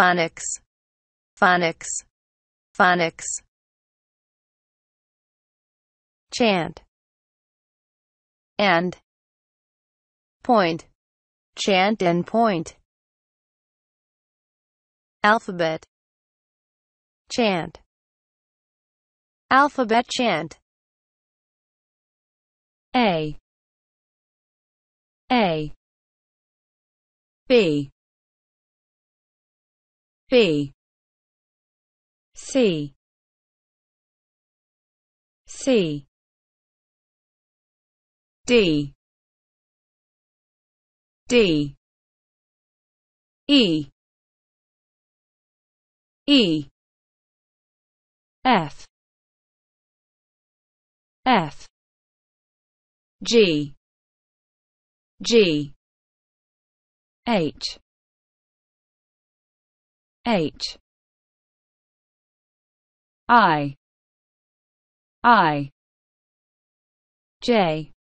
phonics phonics phonics chant and point chant and point alphabet chant alphabet chant a a B B C C D D E E F F G G H H I I J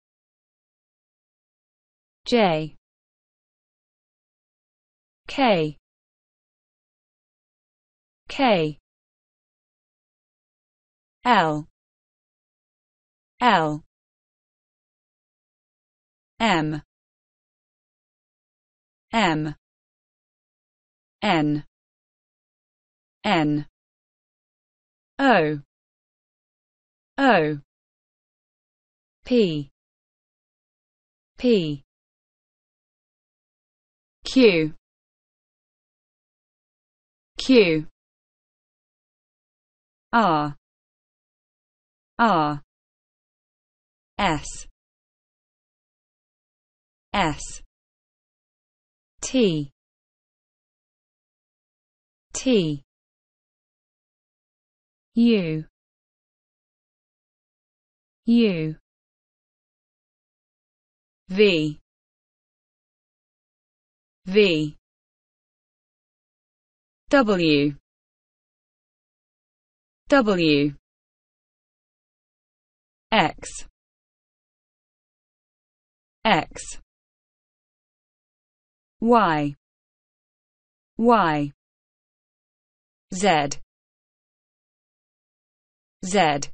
J K K L L M M N N O O P P Q Q R R S S T T U U V V W W X X Y Y Z Z